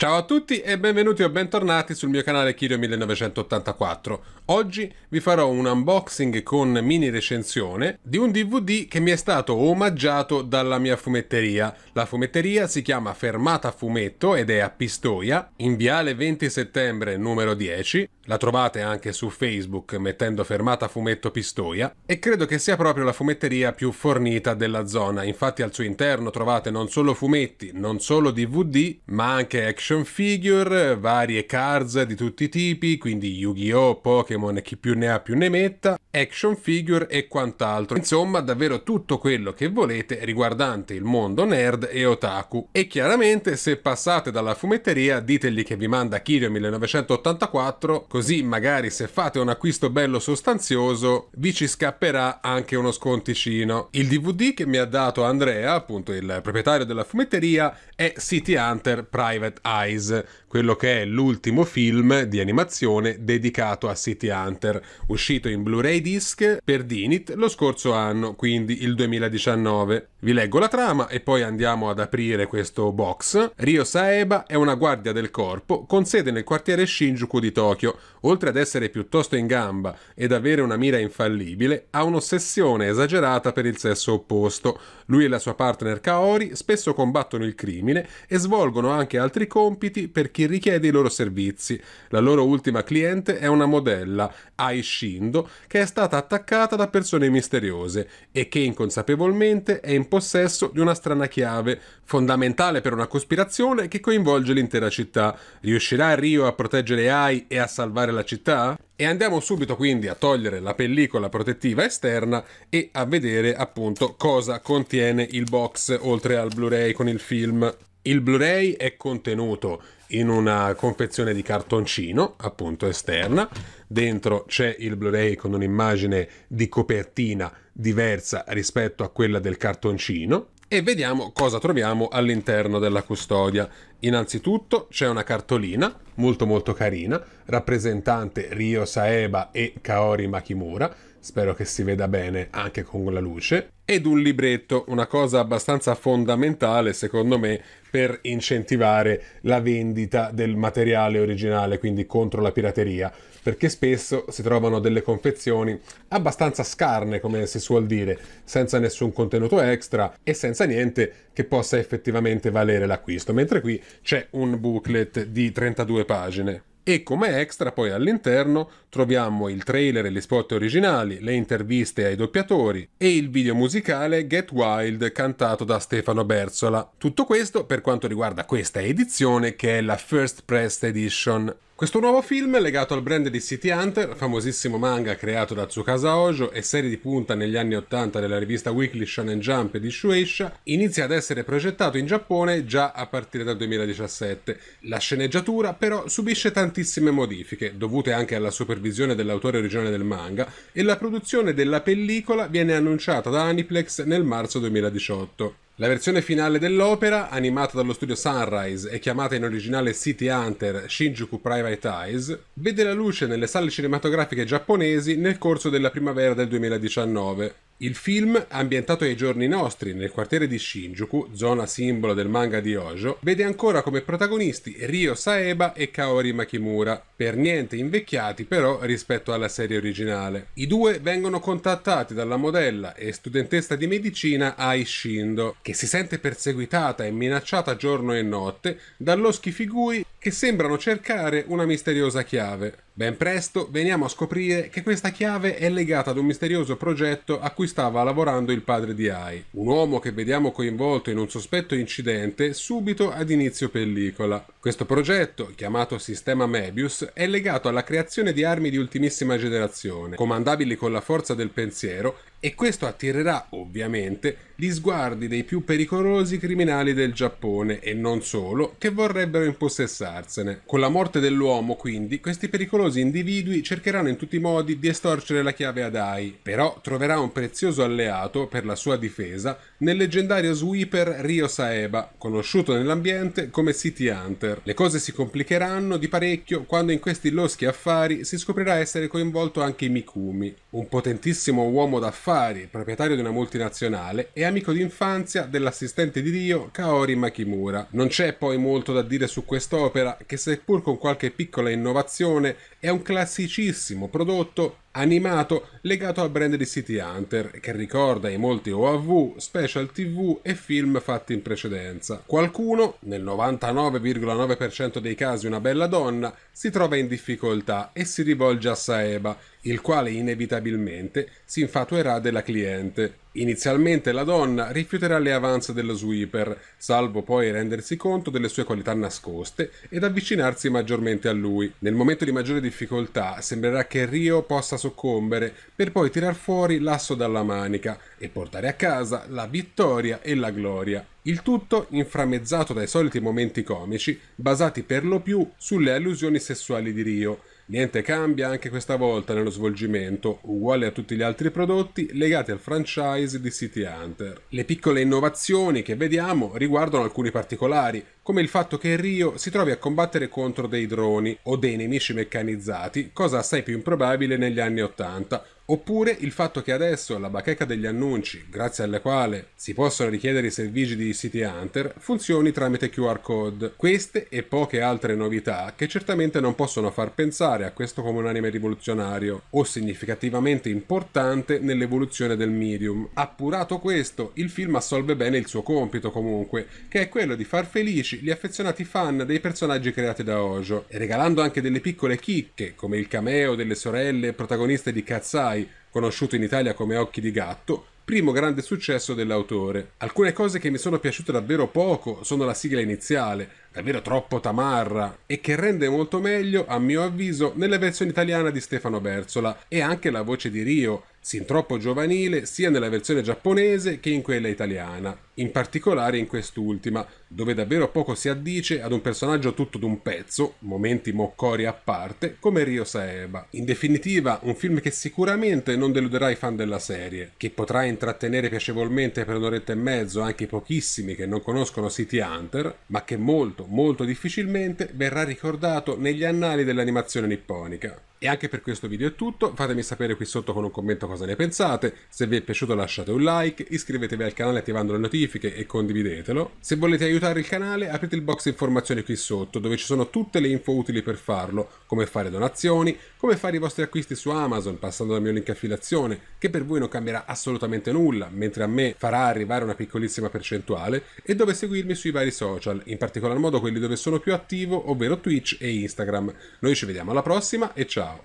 Ciao a tutti e benvenuti o bentornati sul mio canale Kirio 1984. Oggi vi farò un unboxing con mini recensione di un DVD che mi è stato omaggiato dalla mia fumetteria. La fumetteria si chiama Fermata Fumetto ed è a Pistoia, in Viale 20 Settembre numero 10. La trovate anche su Facebook mettendo Fermata Fumetto Pistoia e credo che sia proprio la fumetteria più fornita della zona. Infatti al suo interno trovate non solo fumetti, non solo DVD, ma anche action action figure, varie cards di tutti i tipi, quindi Yu-Gi-Oh, Pokémon e chi più ne ha più ne metta action figure e quant'altro. Insomma, davvero tutto quello che volete riguardante il mondo nerd e otaku. E chiaramente se passate dalla fumetteria ditegli che vi manda Kirio 1984, così magari se fate un acquisto bello sostanzioso vi ci scapperà anche uno sconticino. Il DVD che mi ha dato Andrea, appunto il proprietario della fumetteria, è City Hunter Private Eyes, quello che è l'ultimo film di animazione dedicato a City Hunter, uscito in Blu-ray disc per Dinit lo scorso anno, quindi il 2019. Vi leggo la trama e poi andiamo ad aprire questo box. Ryo Saeba è una guardia del corpo con sede nel quartiere Shinjuku di Tokyo. Oltre ad essere piuttosto in gamba ed avere una mira infallibile, ha un'ossessione esagerata per il sesso opposto. Lui e la sua partner Kaori spesso combattono il crimine e svolgono anche altri compiti per chi richiede i loro servizi. La loro ultima cliente è una modella, Ai Shindo, che è stata attaccata da persone misteriose e che inconsapevolmente è in possesso di una strana chiave, fondamentale per una cospirazione che coinvolge l'intera città. Riuscirà Rio a proteggere Ai e a salvare la città? E andiamo subito quindi a togliere la pellicola protettiva esterna e a vedere appunto cosa contiene il box oltre al Blu-ray con il film. Il Blu-ray è contenuto in una confezione di cartoncino, appunto esterna. Dentro c'è il Blu-ray con un'immagine di copertina diversa rispetto a quella del cartoncino e vediamo cosa troviamo all'interno della custodia. Innanzitutto c'è una cartolina molto molto carina rappresentante Ryo Saeba e Kaori Makimura spero che si veda bene anche con la luce, ed un libretto, una cosa abbastanza fondamentale secondo me per incentivare la vendita del materiale originale, quindi contro la pirateria, perché spesso si trovano delle confezioni abbastanza scarne, come si suol dire, senza nessun contenuto extra e senza niente che possa effettivamente valere l'acquisto, mentre qui c'è un booklet di 32 pagine e come extra poi all'interno troviamo il trailer e gli spot originali, le interviste ai doppiatori e il video musicale Get Wild cantato da Stefano Berzola. Tutto questo per quanto riguarda questa edizione che è la First Press Edition. Questo nuovo film legato al brand di City Hunter, famosissimo manga creato da Tsukasa Ojo e serie di punta negli anni 80 della rivista Weekly Shonen Jump di Shueisha, inizia ad essere progettato in Giappone già a partire dal 2017. La sceneggiatura però subisce tantissime modifiche, dovute anche alla supervisione dell'autore originale del manga, e la produzione della pellicola viene annunciata da Aniplex nel marzo 2018. La versione finale dell'opera, animata dallo studio Sunrise e chiamata in originale City Hunter Shinjuku Private Eyes, vede la luce nelle sale cinematografiche giapponesi nel corso della primavera del 2019 il film, ambientato ai giorni nostri nel quartiere di Shinjuku, zona simbolo del manga di Ojo, vede ancora come protagonisti Ryo Saeba e Kaori Makimura, per niente invecchiati però rispetto alla serie originale. I due vengono contattati dalla modella e studentessa di medicina Ai Shindo, che si sente perseguitata e minacciata giorno e notte dallo schifigui che sembrano cercare una misteriosa chiave. Ben presto veniamo a scoprire che questa chiave è legata ad un misterioso progetto a cui stava lavorando il padre di Ai, un uomo che vediamo coinvolto in un sospetto incidente subito ad inizio pellicola. Questo progetto, chiamato Sistema Mebius, è legato alla creazione di armi di ultimissima generazione, comandabili con la forza del pensiero e questo attirerà ovviamente gli sguardi dei più pericolosi criminali del Giappone e non solo che vorrebbero impossessarsene. Con la morte dell'uomo quindi questi pericolosi individui cercheranno in tutti i modi di estorcere la chiave ad Ai, però troverà un prezioso alleato per la sua difesa nel leggendario sweeper Ryo Saeba, conosciuto nell'ambiente come City Hunter. Le cose si complicheranno di parecchio quando in questi loschi affari si scoprirà essere coinvolto anche Mikumi, un potentissimo uomo d'affari, proprietario di una multinazionale e amico d'infanzia dell'assistente di Dio Kaori Makimura. Non c'è poi molto da dire su quest'opera che seppur con qualche piccola innovazione è un classicissimo prodotto animato legato al brand di City Hunter che ricorda i molti OAV, special TV e film fatti in precedenza. Qualcuno, nel 99,9% dei casi una bella donna, si trova in difficoltà e si rivolge a Saeba, il quale inevitabilmente si infatuerà della cliente. Inizialmente la donna rifiuterà le avance dello sweeper, salvo poi rendersi conto delle sue qualità nascoste ed avvicinarsi maggiormente a lui. Nel momento di maggiore difficoltà sembrerà che Rio possa soccombere per poi tirar fuori l'asso dalla manica e portare a casa la vittoria e la gloria. Il tutto inframmezzato dai soliti momenti comici, basati per lo più sulle allusioni sessuali di Rio, Niente cambia anche questa volta nello svolgimento, uguale a tutti gli altri prodotti legati al franchise di City Hunter. Le piccole innovazioni che vediamo riguardano alcuni particolari, come il fatto che Rio si trovi a combattere contro dei droni o dei nemici meccanizzati, cosa assai più improbabile negli anni 80, Oppure il fatto che adesso la bacheca degli annunci, grazie alla quale si possono richiedere i servizi di City Hunter, funzioni tramite QR code. Queste e poche altre novità che certamente non possono far pensare a questo come un anime rivoluzionario o significativamente importante nell'evoluzione del medium. Appurato questo, il film assolve bene il suo compito comunque, che è quello di far felici gli affezionati fan dei personaggi creati da Ojo, regalando anche delle piccole chicche, come il cameo delle sorelle protagoniste di Katsai Sky, conosciuto in Italia come Occhi di Gatto, primo grande successo dell'autore. Alcune cose che mi sono piaciute davvero poco sono la sigla iniziale, davvero troppo tamarra, e che rende molto meglio, a mio avviso, nella versione italiana di Stefano Berzola, e anche la voce di Rio, sin troppo giovanile sia nella versione giapponese che in quella italiana in particolare in quest'ultima, dove davvero poco si addice ad un personaggio tutto d'un pezzo, momenti moccori a parte, come Ryo Saeba. In definitiva, un film che sicuramente non deluderà i fan della serie, che potrà intrattenere piacevolmente per un'oretta e mezzo anche i pochissimi che non conoscono City Hunter, ma che molto, molto difficilmente verrà ricordato negli annali dell'animazione nipponica. E anche per questo video è tutto, fatemi sapere qui sotto con un commento cosa ne pensate, se vi è piaciuto lasciate un like, iscrivetevi al canale attivando le notifiche, notifiche e condividetelo. Se volete aiutare il canale aprite il box informazioni qui sotto dove ci sono tutte le info utili per farlo, come fare donazioni, come fare i vostri acquisti su Amazon passando dal mio link affiliazione che per voi non cambierà assolutamente nulla, mentre a me farà arrivare una piccolissima percentuale e dove seguirmi sui vari social, in particolar modo quelli dove sono più attivo, ovvero Twitch e Instagram. Noi ci vediamo alla prossima e ciao!